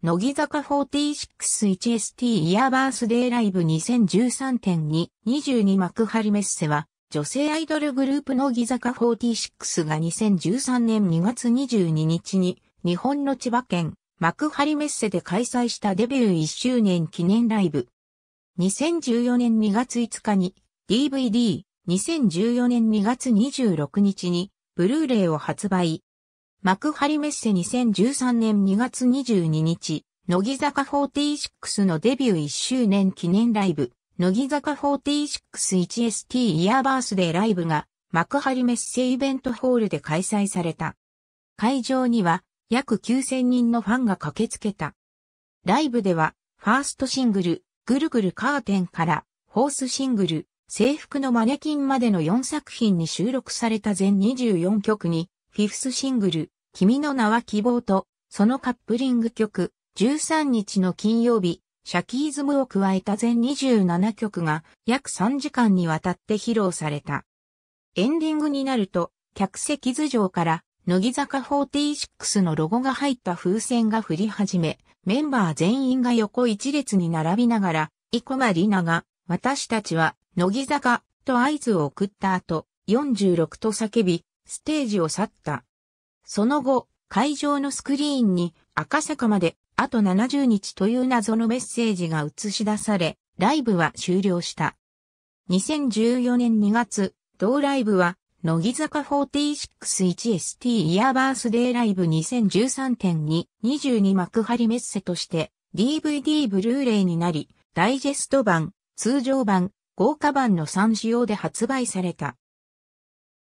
乃木坂 46HST イヤーバースデーライブ2013.2 22幕張メッセは、女性アイドルグループ乃木坂46が2013年2月22日に、日本の千葉県、幕張メッセで開催したデビュー1周年記念ライブ。2014年2月5日に DVD、2014年2月26日にブルーレイを発売、幕張メッセ2013年2月22日、乃木坂46のデビュー1周年記念ライブ、乃木坂 461ST イヤーバースデーライブが幕張メッセイベントホールで開催された。会場には約9000人のファンが駆けつけた。ライブでは、ファーストシングル、ぐるぐるカーテンから、ホースシングル、制服のマネキンまでの4作品に収録された全24曲に、フィフスシングル、君の名は希望と、そのカップリング曲、13日の金曜日、シャキーズムを加えた全27曲が約3時間にわたって披露された。エンディングになると、客席頭上から乃木坂46のロゴが入った風船が降り始め、メンバー全員が横一列に並びながら、生駒里奈が、私たちは、乃木坂、と合図を送った後、46と叫び、ステージを去った。その後、会場のスクリーンに赤坂まであと70日という謎のメッセージが映し出され、ライブは終了した。2014年2月、同ライブは、乃木坂 461ST イヤーバースデーライブ2013.222幕張メッセとして DVD ブルーレイになり、ダイジェスト版、通常版、豪華版の3仕様で発売された。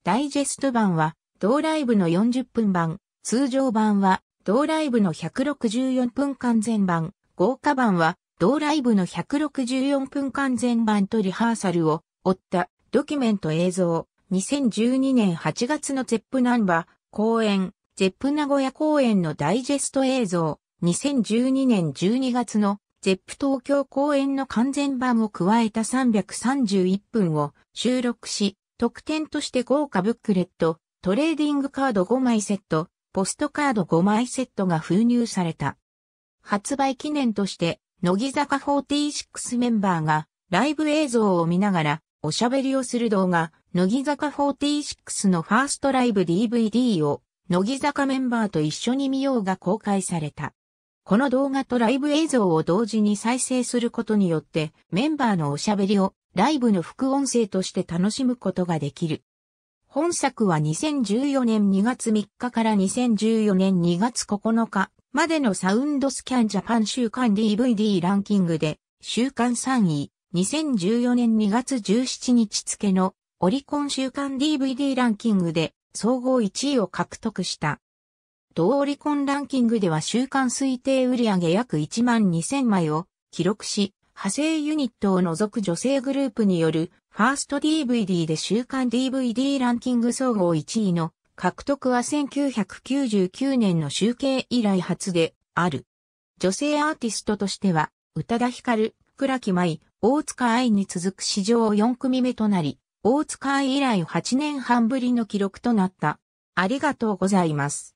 ダイジェスト版は、同ライブの40分版、通常版は、同ライブの164分完全版、豪華版は、同ライブの164分完全版とリハーサルを追ったドキュメント映像、2012年8月のゼップナンバー公演、ゼップ名古屋公演のダイジェスト映像、2012年12月のゼップ東京公演の完全版を加えた331分を収録し、特典として豪華ブックレット、トレーディングカード5枚セット、ポストカード5枚セットが封入された。発売記念として、乃木坂46メンバーがライブ映像を見ながらおしゃべりをする動画、乃木坂46のファーストライブ DVD を乃木坂メンバーと一緒に見ようが公開された。この動画とライブ映像を同時に再生することによってメンバーのおしゃべりをライブの副音声として楽しむことができる。本作は2014年2月3日から2014年2月9日までのサウンドスキャンジャパン週間 DVD ランキングで週間3位、2014年2月17日付のオリコン週間 DVD ランキングで総合1位を獲得した。同オリコンランキングでは週間推定売上約1万2000枚を記録し、派生ユニットを除く女性グループによるファースト DVD で週刊 DVD ランキング総合1位の獲得は1999年の集計以来初である。女性アーティストとしては、宇多田ヒカル、倉木舞、大塚愛に続く史上4組目となり、大塚愛以来8年半ぶりの記録となった。ありがとうございます。